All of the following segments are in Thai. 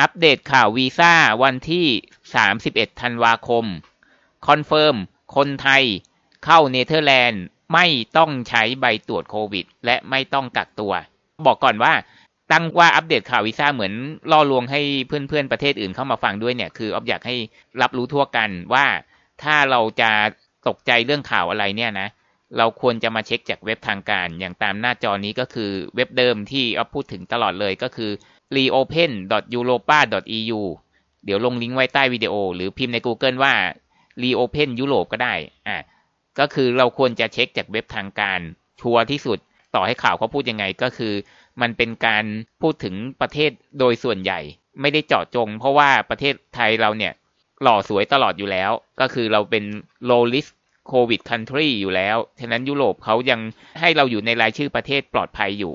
อัปเดตข่าววีซ่าวันที่ 31 ธันวาคม คอนเฟิร์ม คนไทยเข้าเนเธอร์แลนด์ไม่ต้องใช้ใบตรวจโควิด และไม่ต้องกักตัว บอกก่อนว่าตั้งว่าอัปเดตข่าววีซ่าเหมือนล่อลวงให้เพื่อนๆประเทศอื่นเข้ามาฟังด้วยเนี่ยคือออฟอยากให้รับรู้ทั่วกันว่าถ้าเราจะตกใจเรื่องข่าวอะไรเนี่ยนะเราควรจะมาเช็คจากเว็บทางการอย่างตามหน้าจอนี้ก็คือเว็บเดิมที่อ๊อฟพูดถึงตลอดเลยก็คือ reopen.europa.eu เดี๋ยวลงลิงก์ไว้ใต้วิดีโอ หรือพิมพ์ใน Google ว่า reopen ยุโรปก็ได้อ่ะ ก็คือเราควรจะเช็คจากเว็บทางการ ชัวร์ที่สุดต่อให้ข่าวเขาพูดยังไงก็คือมันเป็นการพูดถึงประเทศโดยส่วนใหญ่ ไม่ได้เจาะจงเพราะว่าประเทศไทยเราเนี่ย หล่อสวยตลอดอยู่แล้ว ก็คือเราเป็น low risk covid country อยู่แล้ว ฉะนั้นยุโรปเขายังให้เราอยู่ในรายชื่อประเทศปลอดภัยอยู่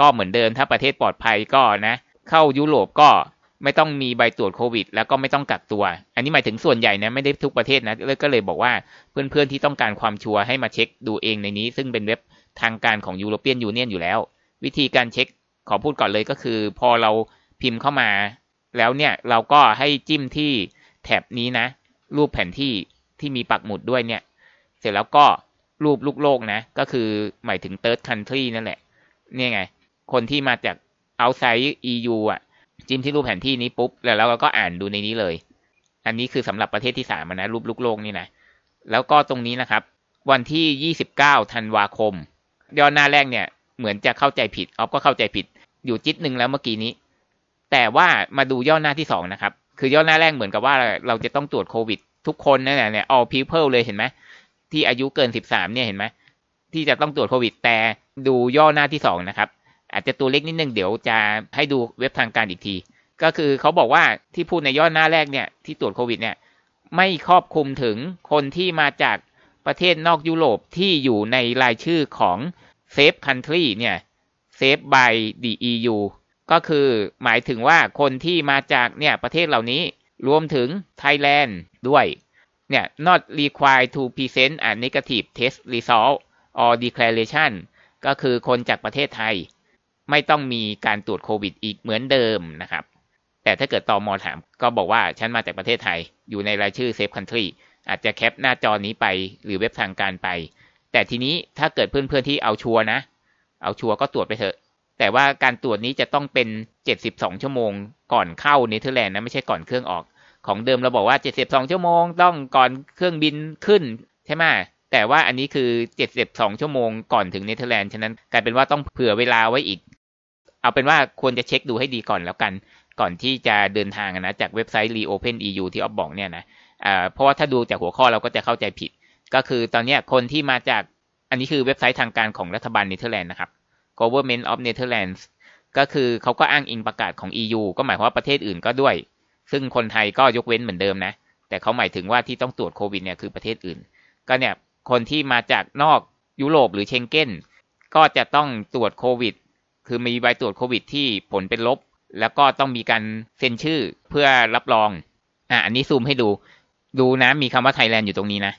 ก็เหมือนเดิมถ้าประเทศปลอดภัยก็นะ เข้ายุโรปก็ไม่ต้องมีใบตรวจโควิดแล้วก็ไม่ต้องกักตัว อันนี้หมายถึงส่วนใหญ่นะไม่ได้ทุกประเทศนะก็เลยบอกว่าเพื่อนๆที่ต้องการความชัวร์ให้มาเช็คดูเองในนี้ ซึ่งเป็นเว็บทางการของยูโรเปียนยูเนียนอยู่แล้ว วิธีการเช็คขอพูดก่อนเลยก็คือพอเราพิมพ์เข้ามาแล้วเนี่ยเราก็ให้จิ้มที่แถบนี้นะ รูปแผนที่ที่มีปักหมุดด้วยเนี่ยเสร็จแล้วก็รูปลูกโลกนะก็คือหมายถึงเติร์ดคันทรีนั่นแหละเนี่ยไงคนที่มาจาก outside EU อ่ะจิ้มที่รูปแผนที่นี้ปุ๊บแล้วเราก็อ่านดูในนี้เลย อันนี้คือสำหรับประเทศที่สามนะรูปลูกโลกนี่นะแล้วก็ตรงนี้นะครับ วันที่ยี่สิบเก้าธันวาคมย้อนหน้าแรกเนี่ย เหมือนจะเข้าใจผิดออฟก็เข้าใจผิดอยู่จิตหนึ่งแล้วเมื่อกี้นี้ แต่ว่ามาดูย่อหน้าที่สองนะครับ คือย่อหน้าแรกเหมือนกับว่าเราจะต้องตรวจโควิด ทุกคนนั่นแหละเนี่ย all people เลยเห็นไหมที่อายุเกินสสิบามเนี่ยเห็นไหมที่จะต้องตรวจโควิด แต่ดูย่อหน้าที่สองนะครับอาจจะตัวเล็กนิดนึงเดี๋ยวจะให้ดูเว็บทางการอีกที ก็คือเขาบอกว่าที่พูดในย่อนหน้าแรกเนี่ยที่ตรวจโควิดเนี่ย ไม่ครอบคลุมถึงคนที่มาจากประเทศนอกยุโรปที่อยู่ในรายชื่อของเซฟคันทรีเนี่ยเซฟบายดีอีก็คือหมายถึงว่าคนที่มาจากเนี่ยประเทศเหล่านี้รวมถึงไทยแลนด์ด้วยเนี่ย not required to present a negative test result or declaration ก็คือคนจากประเทศไทยไม่ต้องมีการตรวจโควิดอีกเหมือนเดิมนะครับ แต่ถ้าเกิดตอมอถามก็บอกว่า ฉันมาจากประเทศไทย อยู่ในรายชื่อเซฟคันทรีอาจจะแคปหน้าจอนี้ไปหรือเว็บทางการไป แต่ทีนี้ถ้าเกิดเพื่อนๆที่เอาชัวนะ เอาชัวก็ตรวจไปเถอะ แต่ว่าการตรวจนี้จะต้องเป็น 72 ชั่วโมงก่อนเข้าเนเธอร์แลนด์นะไม่ใช่ก่อนเครื่องออก ของเดิมเราบอกว่า72ชั่วโมงต้องก่อนเครื่องบินขึ้นใช่ไหมแต่ว่าอันนี้คือ72ชั่วโมงก่อนถึงเนเธอร์แลนด์ฉะนั้นกลายเป็นว่าต้องเผื่อเวลาไว้อีกเอาเป็นว่าควรจะเช็คดูให้ดีก่อนแล้วกัน ก่อนที่จะเดินทางนะจากเว็บไซต์ reopen.eu ที่ออฟบอกเนี่ยนะเพราะว่าถ้าดูจากหัวข้อเราก็จะเข้าใจผิด ก็คือตอนนี้คนที่มาจากอันนี้คือเว็บไซต์ทางการของรัฐบาลเนเธอร์แลนด์นะครับ government of Netherlands ก็คือเขาก็อ้างอิงประกาศของ EU ก็หมายความว่าประเทศอื่นก็ด้วย ซึ่งคนไทยก็ยกเว้นเหมือนเดิมนะแต่เขาหมายถึงว่าที่ต้องตรวจโควิดเนี่ยคือประเทศอื่นก็เนี่ยคนที่มาจากนอกยุโรปหรือเชงเก้นก็จะต้องตรวจโควิดคือมีใบตรวจโควิดที่ผลเป็นลบ แล้วก็ต้องมีการ เซ็นชื่อเพื่อรับรอง อ่ะอันนี้ซูมให้ดู ดูนะมีคำว่าไทยแลนด์อยู่ตรงนี้นะ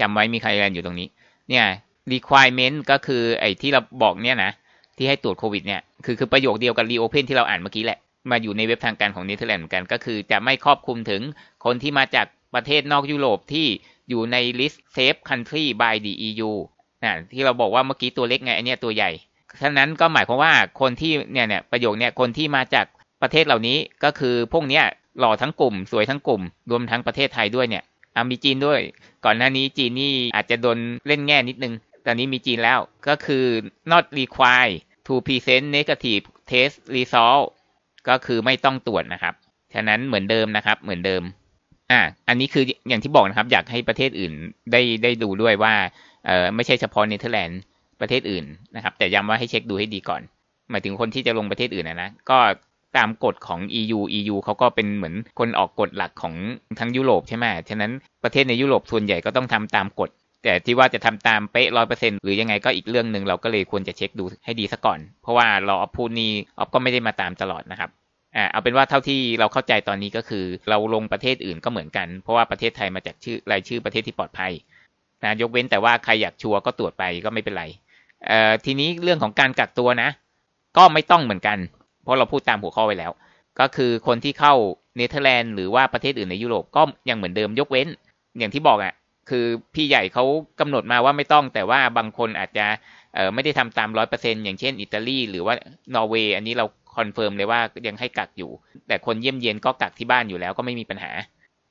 จำไว้มีไทยแลนด์อยู่ตรงนี้เนี่ย requirement ก็คือไอ้ที่เราบอกเนี่ยนะ ที่ให้ตรวจโควิดเนี่ย คือคือประโยคเดียวกับ reopen ที่เราอ่านเมื่อกี้แหละ มาอยู่ในเว็บทางการของเนเธอร์แลนด์เหมือนกันก็คือจะไม่ครอบคลุมถึงคนที่มาจากประเทศนอกยุโรปที่อยู่ใน list safe country by the EU นะที่เราบอกว่าเมื่อกี้ตัวเล็กไงอันนี้ตัวใหญ่ฉะนั้นก็หมายความว่าคนที่เนี่ยเนี่ยประโยคเนี่ยคนที่มาจากประเทศเหล่านี้ ก็คือพวกเนี้ยหล่อทั้งกลุ่มสวยทั้งกลุ่มรวมทั้งประเทศไทยด้วยเนี่ยอมีจีนด้วย ก่อนหน้านี้จีนนี่อาจจะโดนเล่นแง่นิดนึงตอนนี้มีจีนแล้วก็คือ not required to present negative test result ก็คือไม่ต้องตรวจนะครับ ฉะนั้นเหมือนเดิมนะครับ เหมือนเดิม อ่ะอันนี้คืออย่างที่บอกนะครับ อยากให้ประเทศอื่นได้ได้ดูด้วยว่าเออไม่ใช่เฉพาะเนเธอร์แลนด์ประเทศอื่นนะครับแต่ย้ำว่าให้เช็คดูให้ดีก่อน หมายถึงคนที่จะลงประเทศอื่นนะก็ตามกฎของ EU EU เขาก็เป็นเหมือนคนออกกฎหลักของทั้งยุโรปใช่ไหมฉะนั้นประเทศในยุโรปส่วนใหญ่ก็ต้องทำตามกฎแต่ที่ว่าจะทำตามเป๊ะร้อยเปอร์เซ็นหรือยังไงก็อีกเรื่องหนึ่งเราก็เลยควรจะเช็คดูให้ดีซะก่อน เพราะว่าเราออฟพูดนีออฟก็ไม่ได้มาตามตลอดนะครับอ่าเอาเป็นว่าเท่าที่เราเข้าใจตอนนี้ก็คือ เราลงประเทศอื่นก็เหมือนกัน เพราะว่าประเทศไทยมาจากชื่อรายชื่อประเทศที่ปลอดภัยนะยกเว้นแต่ว่าใครอยากชัวร์ก็ตรวจไปก็ไม่เป็นไรเอ่อทีนี้เรื่องของการกักตัวนะ ก็ไม่ต้องเหมือนกัน เพราะเราพูดตามหัวข้อไว้แล้ว ก็คือคนที่เข้าเนเธอร์แลนด์หรือว่าประเทศอื่นในยุโรปก็ยังเหมือนเดิมยกเว้น อย่างที่บอกอะ่ะ คือพี่ใหญ่เขากำหนดมาว่าไม่ต้อง แต่ว่าบางคนอาจจะไม่ได้ทำตามร้อยเปอร์เซ็นอย่างเช่นอิตาลีหรือว่านอร์เวย์อันนี้เราคอนเฟิร์มเลยว่ายังให้กักอยู่ แต่คนเยี่ยมเยียนก็กักที่บ้านอยู่แล้วก็ไม่มีปัญหา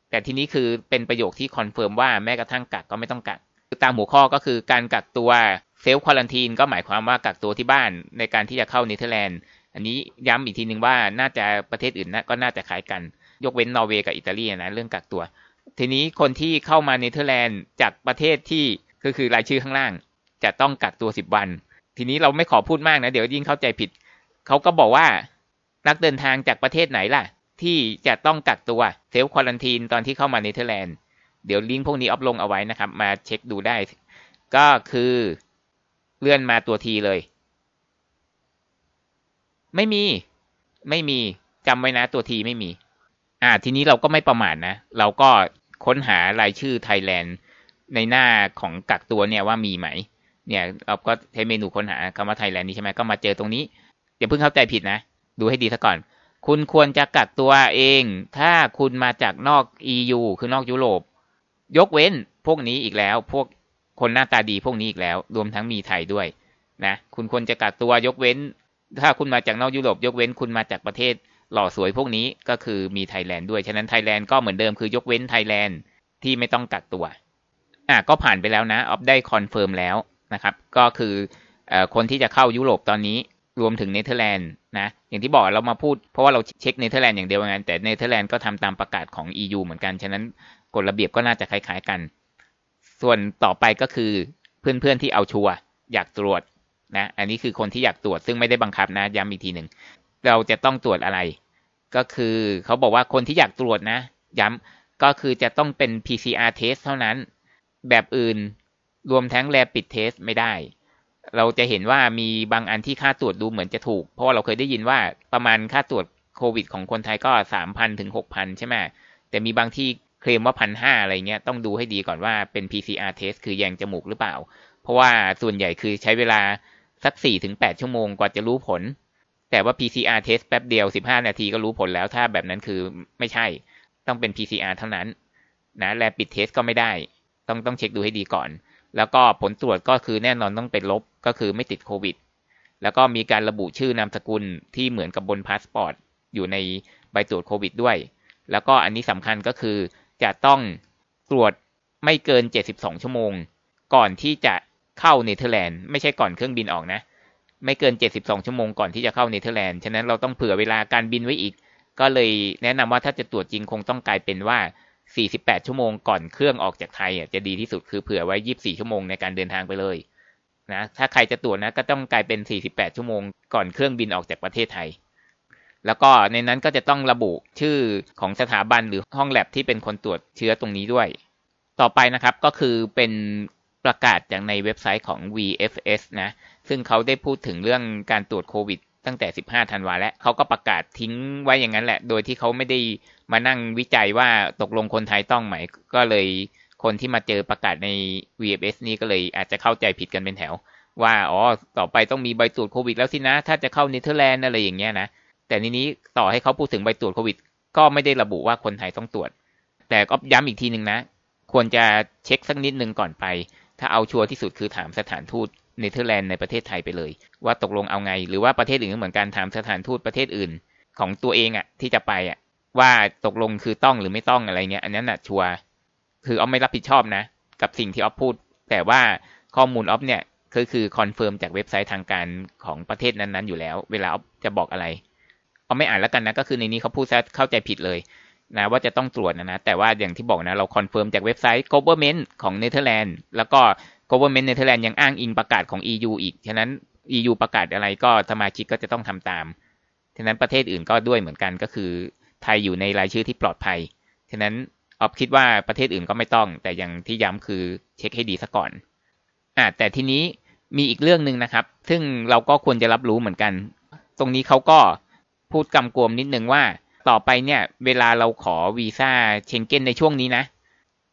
แต่ทีนี้คือเป็นประโยคที่คอนเฟิร์มว่าแม้กระทั่งกักก็ไม่ต้องกักตามหัวข้อก็คือการกักตัวเซลฟ์ควอลันทีนก็หมายความว่ากักตัวที่บ้านในการที่จะเข้าเนเธอร์แลนด์ อันนี้ย้ำอีกทีหนึ่งว่าน่าจะประเทศอื่นนะ ก็น่าจะขายกัน ยกเว้นนอร์เวย์กับอิตาลีนะเรื่องกักตัว ทีนี้คนที่เข้ามาเนเธอร์แลนด์จากประเทศที่ก็คือรายชื่อข้างล่าง จะต้องกักตัวสิบวัน ทีนี้เราไม่ขอพูดมากนะเดี๋ยวยิ่งเข้าใจผิดเขาก็บอกว่านักเดินทางจากประเทศไหนล่ะ ที่จะต้องกักตัวเซลฟ์ควอลันทีนตอนที่เข้ามาเนเธอร์แลนด์เดี๋ยวลิงก์พวกนี้อัพลงเอาไว้นะครับ มาเช็คดูได้ ก็คือเลื่อนมาตัวทีเลย ไม่มีไม่มีจำไว้นะตัวทีไม่มีอ่าทีนี้เราก็ไม่ประมาทนะ เราก็ค้นหารายชื่อไทยแลนด์ในหน้าของกักตัวเนี่ยว่ามีไหม เนี่ยเราก็ใช้เมนูค้นหาคำว่าไทยแลนด์นี่ใช่ไหมก็มาเจอตรงนี้อย่าเพิ่งเข้าใจผิดนะ ดูให้ดีซะก่อน คุณควรจะกักตัวเอง ถ้าคุณมาจากนอก EU คือนอกยุโรป ยกเว้นพวกนี้อีกแล้วพวกคนหน้าตาดีพวกนี้อีกแล้ว รวมทั้งมีไทยด้วยนะ คุณควรจะกักตัวยกเว้น ถ้าคุณมาจากนอกยุโรปยกเว้นคุณมาจากประเทศหล่อสวยพวกนี้ก็คือมีไทยแลนด์ด้วย ฉะนั้นไทยแลนด์ก็เหมือนเดิม คือยกเว้นไทยแลนด์ที่ไม่ต้องกักตัวอ่ะก็ผ่านไปแล้วนะออฟได้คอนเฟิร์มแล้วนะครับ ก็คือคนที่จะเข้ายุโรปตอนนี้รวมถึงเนเธอร์แลนด์นะ อย่างที่บอกเรามาพูด เพราะว่าเราเช็คเนเธอร์แลนด์อย่างเดียวงานแต่เนเธอร์แลนด์ก็ทำตามประกาศของ EU เหมือนกันฉะนั้นกฎระเบียบก็น่าจะคล้ายๆกันส่วนต่อไปก็คือเพื่อนๆที่เอาชัวอยากตรวจนะอันนี้คือคนที่อยากตรวจซึ่งไม่ได้บังคับนะย้ำอีกทีหนึ่งเราจะต้องตรวจอะไร ก็คือเขาบอกว่าคนที่อยากตรวจนะ ย้ำก็คือจะต้องเป็น PCR test เท่านั้น แบบอื่นรวมทั้ง rapid test ไม่ได้ เราจะเห็นว่ามีบางอันที่ค่าตรวจดูเหมือนจะถูกเพราะเราเคยได้ยินว่าประมาณค่าตรวจโควิด ของคนไทยก็สามพันถึงหกพันใช่ไหมแต่มีบางที่เคลมว่าพันห้าอะไรเงี้ยต้องดูให้ดีก่อนว่าเป็น PCR test คือแยงจมูกหรือเปล่า เพราะว่าส่วนใหญ่คือใช้เวลา สักสี่ถึงแปดชั่วโมงกว่าจะรู้ผล แต่ว่า PCR test แป๊บเดียวสิบห้านาทีก็รู้ผลแล้ว ถ้าแบบนั้นคือไม่ใช่ต้องเป็น PCR เท่านั้น นะ แลปิดเทสก็ไม่ได้ ต้องต้องเช็คดูให้ดีก่อน แล้วก็ผลตรวจก็คือแน่นอนต้องเป็นลบก็คือไม่ติดโควิดแล้วก็มีการระบุชื่อนามสกุลที่เหมือนกับบนพาสปอร์ตอยู่ในใบตรวจโควิดด้วย แล้วก็อันนี้สำคัญก็คือจะต้องตรวจไม่เกิน 72 ชั่วโมง ก่อนที่จะเข้าเนเธอร์แลนด์ไม่ใช่ก่อนเครื่องบินออกนะ ไม่เกิน 72 ชั่วโมงก่อนที่จะเข้าเนเธอร์แลนด์ฉะนั้นเราต้องเผื่อเวลาการบินไว้อีก ก็เลยแนะนำว่าถ้าจะตรวจจริงคงต้องกลายเป็นว่า 48 ชั่วโมงก่อนเครื่องออกจากไทยจะดีที่สุดคือเผื่อไว้ 24 ชั่วโมงในการเดินทางไปเลยนะ ถ้าใครจะตรวจนะก็ต้องกลายเป็น 48 ชั่วโมงก่อนเครื่องบินออกจากประเทศไทยแล้วก็ในนั้นก็จะต้องระบุชื่อของสถาบันหรือห้องแลบที่เป็นคนตรวจเชื้อตรงนี้ด้วย ต่อไปนะครับก็คือเป็นประกาศจากในเว็บไซต์ของ VFS นะซึ่งเขาได้พูดถึงเรื่องการตรวจโควิดตั้งแต่ 15 ธันวา แล้วเขาก็ประกาศทิ้งไว้อย่างนั้นแหละ โดยที่เขาไม่ได้มานั่งวิจัยว่าตกลงคนไทยต้องไหม ก็เลยคนที่มาเจอประกาศใน VFS นี้ก็เลย อาจจะเข้าใจผิดกันเป็นแถวว่าอ๋อต่อไปต้องมีใบตรวจโควิดแล้วสินะถ้าจะเข้าเนเธอร์แลนด์อะไรอย่างเงี้ยนะแต่นีนี้ต่อให้เขาพูดถึงใบตรวจโควิด ก็ไม่ได้ระบุว่าคนไทยต้องตรวจ แต่ก็ย้ำอีกทีหนึ่งนะ ควรจะเช็คสักนิดนึงก่อนไป ถ้าเอาชัวร์ที่สุดคือถามสถานทูตเนเธอร์แลนด์ในประเทศไทยไปเลย ว่าตกลงเอาไง หรือว่าประเทศอื่นเหมือนกันถามสถานทูตประเทศอื่น ของตัวเองอะ่ะที่จะไปอะ่ะว่าตกลงคือต้องหรือไม่ต้องอะไรเงี้ยอันนั้นน่ะชัวร์คือออฟไม่รับผิดชอบนะ กับสิ่งที่อ๊อฟพูด แต่ว่าข้อมูลอ๊อฟเนี่ยคือคือคอนเฟิร์มจากเว็บไซต์ทางการของประเทศนั้นๆ อยู่แล้ว เวลาอ๊อฟจะบอกอะไราไม่อ่านแล้วกันนะก็คือในนี้เขาพูดเข้าใจผิดเลยนะว่าจะต้องตรวจนะนะแต่ว่าอย่างที่บอกนะเราคอนเฟิร์มจากเว็บไซต์ government ของเนเธอร์แลนด์แล้วก็ government เนเธอร์แลนด์ยังอ้างอิงประกาศของ EU อีก ฉะนั้น EU ประกาศอะไรก็สมาชิกก็จะต้องทำตาม ฉะนั้นประเทศอื่นก็ด้วยเหมือนกันก็คือไทยอยู่ในรายชื่อที่ปลอดภัย ฉะนั้นออฟคิดว่าประเทศอื่นก็ไม่ต้องแต่อย่างที่ย้ำคือเช็คให้ดีซะก่อนอ่าแต่ทีนี้มีอีกเรื่องหนึ่งนะครับ ซึ่งเราก็ควรจะรับรู้เหมือนกัน ตรงนี้เขาก็พูดกำกวมนิดนึงว่าต่อไปเนี่ยเวลาเราขอวีซ่าเชงเก้นในช่วงนี้นะ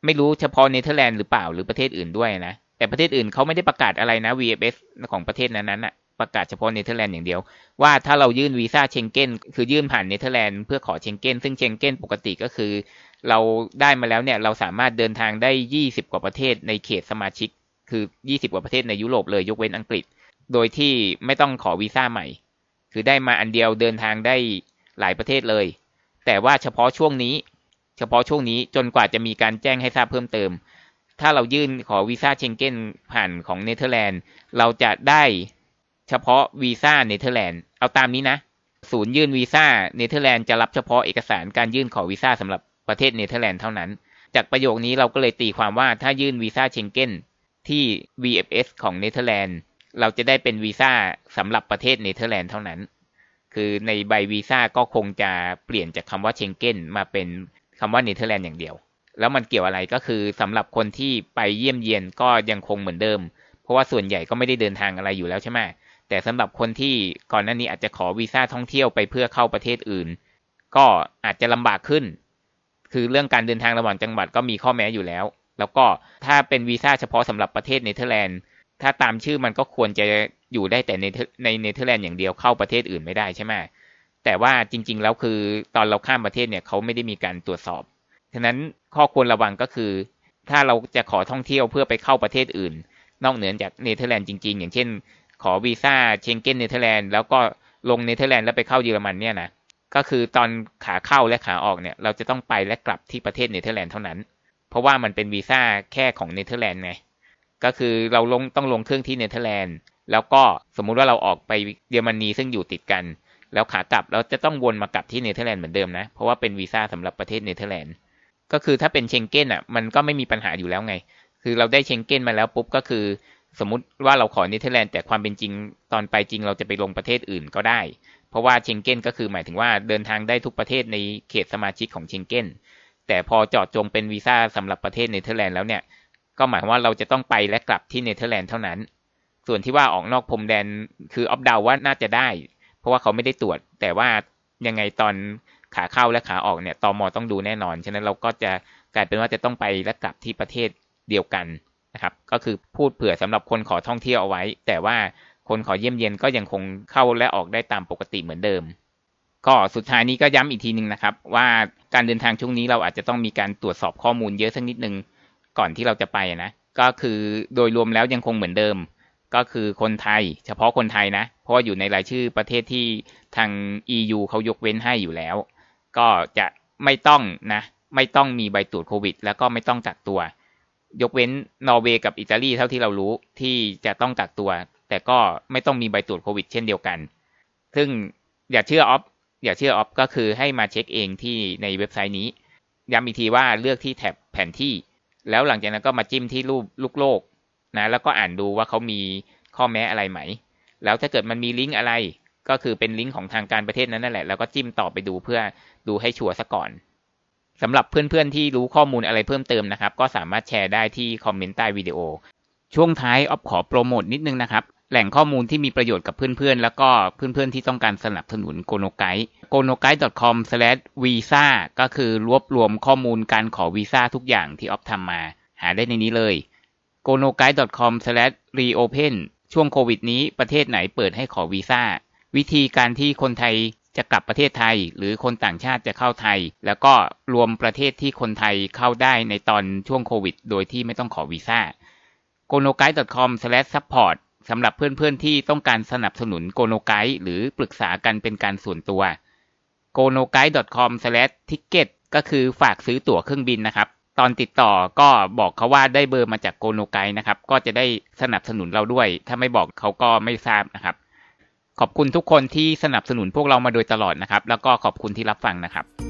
ไม่รู้เฉพาะเนเธอร์แลนด์หรือเปล่าหรือประเทศอื่นด้วยนะ แต่ประเทศอื่นเขาไม่ได้ประกาศอะไรนะ VFS ของประเทศนั้นๆน่ะประกาศเฉพาะเนเธอร์แลนด์อย่างเดียว ว่าถ้าเรายื่นวีซ่าเชงเก้น คือยื่นผ่านเนเธอร์แลนด์เพื่อขอเชงเก้น ซึ่งเชงเก้นปกติก็คือ เราได้มาแล้วเนี่ยเราสามารถเดินทางได้ 20 กว่าประเทศในเขตสมาชิก คือ 20 กว่าประเทศในยุโรปเลยยกเว้นอังกฤษ โดยที่ไม่ต้องขอวีซ่าใหม่คือได้มาอันเดียวเดินทางได้หลายประเทศเลย แต่ว่าเฉพาะช่วงนี้ เฉพาะช่วงนี้จนกว่าจะมีการแจ้งให้ทราบเพิ่มเติม ถ้าเรายื่นขอวีซ่าเชงเก้นผ่านของเนเธอร์แลนด์ เราจะได้เฉพาะวีซ่าเนเธอร์แลนด์เอาตามนี้นะศูนย์ยื่นวีซ่าเนเธอร์แลนด์จะรับเฉพาะเอกสารการยื่นขอวีซ่าสำหรับประเทศเนเธอร์แลนด์เท่านั้น จากประโยคนี้เราก็เลยตีความว่าถ้ายื่นวีซ่าเชงเก้นที่ VFS ของเนเธอร์แลนด์เราจะได้เป็นวีซ่าสำหรับประเทศเนเธอร์แลนด์เท่านั้น คือในใบวีซ่าก็คงจะเปลี่ยนจากคำว่าเชงเก้นมาเป็นคำว่าเนเธอร์แลนด์อย่างเดียว แล้วมันเกี่ยวอะไรก็คือสำหรับคนที่ไปเยี่ยมเยียนก็ยังคงเหมือนเดิม เพราะว่าส่วนใหญ่ก็ไม่ได้เดินทางอะไรอยู่แล้วใช่ไหมแต่สำหรับคนที่ก่อนหน้านี้อาจจะขอวีซ่าท่องเที่ยวไปเพื่อเข้าประเทศอื่น ก็อาจจะลำบากขึ้น คือเรื่องการเดินทางระหว่างจังหวัดก็มีข้อแม้อยู่แล้ว แล้วก็ถ้าเป็นวีซ่าเฉพาะสำหรับประเทศเนเธอร์แลนด์ถ้าตามชื่อมันก็ควรจะอยู่ได้แต่ในในเนเธอร์แลนด์อย่างเดียวเข้าประเทศอื่นไม่ได้ใช่ไหมแต่ว่าจริงๆแล้วคือตอนเราข้ามประเทศเนี่ยเขาไม่ได้มีการตรวจสอบฉะนั้นข้อควรระวังก็คือ ถ้าเราจะขอท่องเที่ยวเพื่อไปเข้าประเทศอื่น นอกเหนือจากเนเธอร์แลนด์จริงๆ อย่างเช่นขอวีซ่าเชงเก้นเนเธอร์แลนด์แล้วก็ลงเนเธอร์แลนด์แล้วไปเข้าเยอรมันเนี่ยนะก็คือตอนขาเข้าและขาออกเนี่ยเราจะต้องไปและกลับที่ประเทศเนเธอร์แลนด์เท่านั้น เพราะว่ามันเป็นวีซ่าแค่ของเนเธอร์แลนด์ไงก็คือเราลงต้องลงเครื่องที่เนเธอร์แลนด์ แล้วก็สมมุติว่าเราออกไปเยอรมนีซึ่งอยู่ติดกัน แล้วขากลับเราจะต้องวนมากลับที่เนเธอร์แลนด์เหมือนเดิมนะเพราะว่าเป็นวีซ่าสำหรับประเทศเนเธอร์แลนด์ ก็คือถ้าเป็นเชงเก้นอ่ะมันก็ไม่มีปัญหาอยู่แล้วไง คือเราได้เชงเก้นมาแล้วปุ๊บก็คือ สมมติว่าเราขอเนเธอร์แลนด์แต่ความเป็นจริงตอนไปจริงเราจะไปลงประเทศอื่นก็ได้ เพราะว่าเชงเก้นก็คือหมายถึงว่าเดินทางได้ทุกประเทศในเขตสมาชิกของเชงเก้นแต่พอจอดจงเป็นวีซ่าสำหรับประเทศเนเธอร์แลนด์แล้วเนี่ยก็หมายว่าเราจะต้องไปและกลับที่เนเธอร์แลนด์เท่านั้น ส่วนที่ว่าออกนอกพรมแดนคือออบดาวว่าน่าจะได้เพราะว่าเขาไม่ได้ตรวจ แต่ว่ายังไงตอนขาเข้าและขาออกเนี่ยตอมอต้องดูแน่นอนฉะนั้นเราก็จะกลายเป็นว่าจะต้องไปและกลับที่ประเทศเดียวกันนะครับก็คือพูดเผื่อสำหรับคนขอท่องเที่ยวเอาไว้ แต่ว่าคนขอเยี่ยมเยียนก็ยังคงเข้าและออกได้ตามปกติเหมือนเดิม ก็สุดท้ายนี้ก็ย้ำอีกทีหนึ่งนะครับ ว่าการเดินทางช่วงนี้เราอาจจะต้องมีการตรวจสอบข้อมูลเยอะสักนิดนึงก่อนที่เราจะไปนะ ก็คือโดยรวมแล้วยังคงเหมือนเดิม ก็คือคนไทย เฉพาะคนไทยนะ เพราะอยู่ในรายชื่อประเทศที่ทาง EU เขายกเว้นให้อยู่แล้ว ก็จะไม่ต้องนะไม่ต้องมีใบตรวจโควิดแล้วก็ไม่ต้องกักตัว ยกเว้นนอร์เวย์กับอิตาลีเท่าที่เรารู้ที่จะต้องกักตัว แต่ก็ไม่ต้องมีใบตรวจโควิดเช่นเดียวกัน ซึ่งอย่าเชื่อออฟ อย่าเชื่อออฟก็คือให้มาเช็คเองที่ในเว็บไซต์นี้ย้ำอีกทีว่าเลือกที่แท็บแผนที่แล้วหลังจากนั้นก็มาจิ้มที่รูปลูกโลกนะแล้วก็อ่านดูว่าเขามีข้อแม้อะไรไหม แล้วถ้าเกิดมันมีลิงก์อะไรก็คือเป็นลิงก์ของทางการประเทศนั้นนั่นแหละแล้วก็จิ้มต่อไปดูเพื่อดูให้ชัวร์ซะก่อนสำหรับเพื่อนๆที่รู้ข้อมูลอะไรเพิ่มเติมนะครับ ก็สามารถแชร์ได้ที่คอมเมนต์ใต้วิดีโอช่วงท้ายออฟขอโปรโมทนิดนึงนะครับแหล่งข้อมูลที่มีประโยชน์กับเพื่อนๆ แล้วก็เพื่อนๆ ที่ต้องการสนับสนุนโกโนไกด์โกโนไกด์ c o m v i s a ก็คือรวบรวมข้อมูลการขอวีซ่าทุกอย่างที่ออฟทำมา หาได้ในนี้เลย g o n o g u i d e c o m r e o p e n ช่วงโควิดนี้ประเทศไหนเปิดให้ขอวีซ่า วิธีการที่คนไทยจะกลับประเทศไทยหรือคนต่างชาติจะเข้าไทย แล้วก็รวมประเทศที่คนไทยเข้าได้ในตอนช่วงโควิดโดยที่ไม่ต้องขอวีซ่า g o n o g u i d e c o m s u p p o r t สำหรับเพื่อนๆที่ต้องการสนับสนุนโกโนไกด์หรือปรึกษากันเป็นการส่วนตัว g o n o g u i d e c o m t i c k e t ก็คือฝากซื้อตั๋วเครื่องบินนะครับ ตอนติดต่อก็บอกเขาว่าได้เบอร์มาจากโกโนไกด์นะครับ ก็จะได้สนับสนุนเราด้วย ถ้าไม่บอกเขาก็ไม่ทราบนะครับ ขอบคุณทุกคนที่สนับสนุนพวกเรามาโดยตลอดนะครับ แล้วก็ขอบคุณที่รับฟังนะครับ